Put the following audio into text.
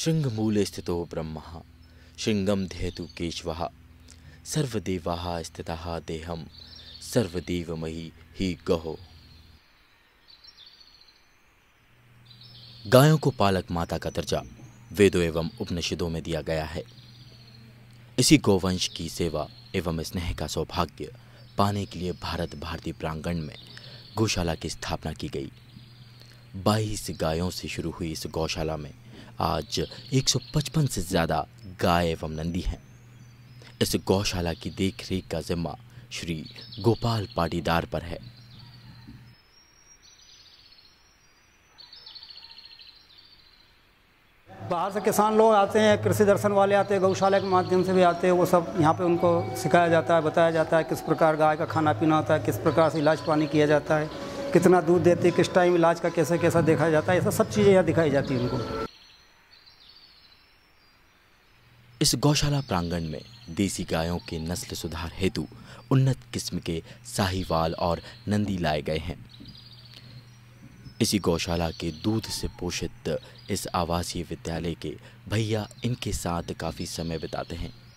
शृंगमूले स्थितो ब्रह्म शृंगम धेतु केशव सर्वदेवा स्थित देहम सर्वदेवमयी ही गहो गायों को पालक माता का दर्जा वेदों एवं उपनिषदों में दिया गया है इसी गोवंश की सेवा एवं स्नेह का सौभाग्य पाने के लिए भारत भारती प्रांगण में गौशाला की स्थापना की गई बाईस गायों से शुरू हुई इस गौशाला में आज 155 से ज़्यादा गाय एवं नंदी हैं इस गौशाला की देखरेख का जिम्मा श्री गोपाल पाटीदार पर है बाहर से किसान लोग आते हैं कृषि दर्शन वाले आते हैं गौशाला के माध्यम से भी आते हैं वो सब यहाँ पे उनको सिखाया जाता है बताया जाता है किस प्रकार गाय का खाना पीना होता है किस प्रकार से इलाज पानी किया जाता है कितना दूध देती है किस टाइम इलाज का कैसे कैसा देखा जाता है ऐसा सब चीज़ें यहाँ दिखाई जाती है उनको इस गौशाला प्रांगण में देसी गायों के नस्ल सुधार हेतु उन्नत किस्म के साहिवाल और नंदी लाए गए हैं इसी गौशाला के दूध से पोषित इस आवासीय विद्यालय के भैया इनके साथ काफ़ी समय बिताते हैं